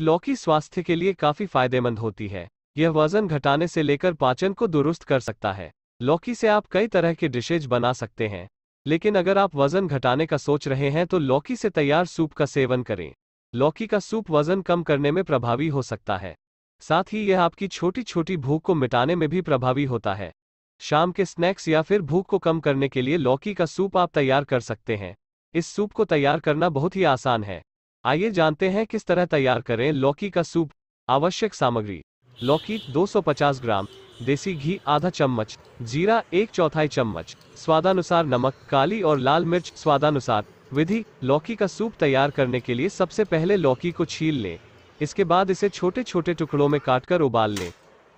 लौकी स्वास्थ्य के लिए काफी फायदेमंद होती है यह वजन घटाने से लेकर पाचन को दुरुस्त कर सकता है लौकी से आप कई तरह के डिशेज बना सकते हैं लेकिन अगर आप वजन घटाने का सोच रहे हैं तो लौकी से तैयार सूप का सेवन करें लौकी का सूप वजन कम करने में प्रभावी हो सकता है साथ ही यह आपकी छोटी छोटी भूख को मिटाने में भी प्रभावी होता है शाम के स्नैक्स या फिर भूख को कम करने के लिए लौकी का सूप आप तैयार कर सकते हैं इस सूप को तैयार करना बहुत ही आसान है आइए जानते हैं किस तरह तैयार करें लौकी का सूप आवश्यक सामग्री लौकी 250 ग्राम देसी घी आधा चम्मच जीरा एक चौथाई चम्मच स्वादानुसार नमक काली और लाल मिर्च स्वादानुसार विधि लौकी का सूप तैयार करने के लिए सबसे पहले लौकी को छील लें इसके बाद इसे छोटे छोटे टुकड़ों में काटकर उबाल लें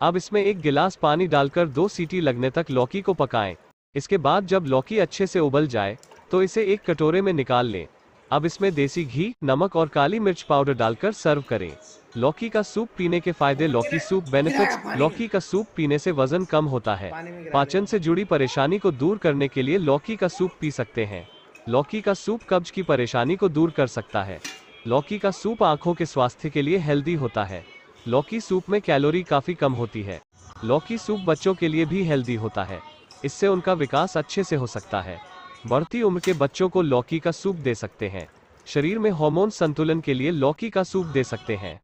अब इसमें एक गिलास पानी डालकर दो सीटी लगने तक लौकी को पकाएं इसके बाद जब लौकी अच्छे से उबल जाए तो इसे एक कटोरे में निकाल लें अब इसमें देसी घी नमक और काली मिर्च पाउडर डालकर सर्व करें लौकी का सूप पीने के फायदे लौकी सूप बेनिफिट्स लौकी का सूप पीने से वजन कम होता है पाचन से जुड़ी परेशानी को दूर करने के लिए लौकी का सूप पी सकते हैं लौकी का सूप कब्ज की परेशानी को दूर कर सकता है लौकी का सूप आँखों के स्वास्थ्य के लिए हेल्दी होता है लौकी सूप में कैलोरी काफी कम होती है लौकी सूप बच्चों के लिए भी हेल्दी होता है इससे उनका विकास अच्छे से हो सकता है बढ़ती उम्र के बच्चों को लौकी का सूप दे सकते हैं शरीर में हार्मोन संतुलन के लिए लौकी का सूप दे सकते हैं